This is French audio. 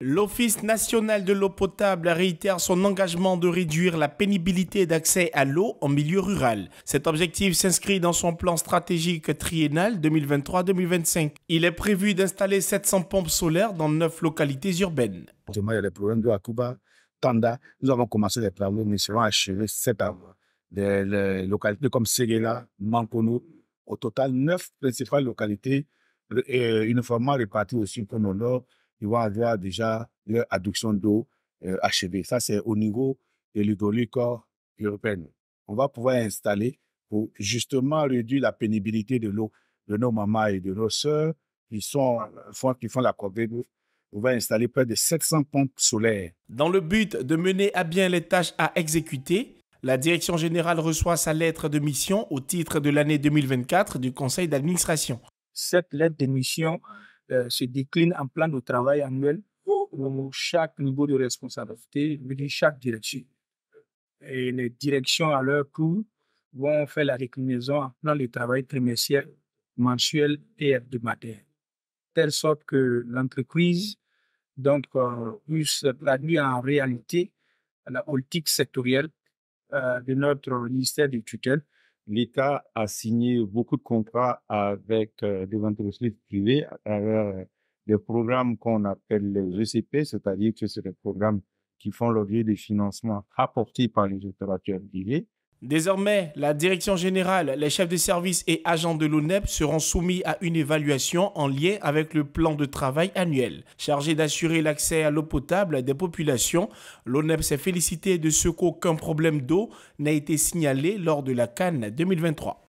L'Office national de l'eau potable réitère son engagement de réduire la pénibilité d'accès à l'eau en milieu rural. Cet objectif s'inscrit dans son plan stratégique triennal 2023-2025. Il est prévu d'installer 700 pompes solaires dans 9 localités urbaines. Il y a le problèmes de Akuba, Tanda. Nous avons commencé les travaux, nous serons achevés sept année Des localités comme Seguela, Mankono, au total 9 principales localités euh, uniformément réparties au sud au nord ils vont avoir déjà leur adduction d'eau euh, achevée. Ça, c'est au niveau de l'hydraulique européenne. On va pouvoir installer pour justement réduire la pénibilité de l'eau de nos mamans et de nos sœurs qui, sont, qui font la corvée on va installer près de 700 pompes solaires. Dans le but de mener à bien les tâches à exécuter, la direction générale reçoit sa lettre de mission au titre de l'année 2024 du conseil d'administration. Cette lettre de mission euh, se décline en plan de travail annuel pour chaque niveau de responsabilité, chaque direction. Et les directions, à leur tour, vont faire la déclinaison en plan de travail trimestriel, mensuel et hebdomadaire. Telle sorte que l'entreprise donc, euh, puisse traduire en réalité la politique sectorielle euh, de notre ministère du tutelle l'État a signé beaucoup de contrats avec euh, des entreprises privées à euh, des programmes qu'on appelle les ECP, c'est-à-dire que c'est des programmes qui font l'objet des financements apportés par les opérateurs privés. Désormais, la direction générale, les chefs de service et agents de l'ONEP seront soumis à une évaluation en lien avec le plan de travail annuel. Chargé d'assurer l'accès à l'eau potable des populations, l'ONEP s'est félicité de ce qu'aucun problème d'eau n'a été signalé lors de la Cannes 2023.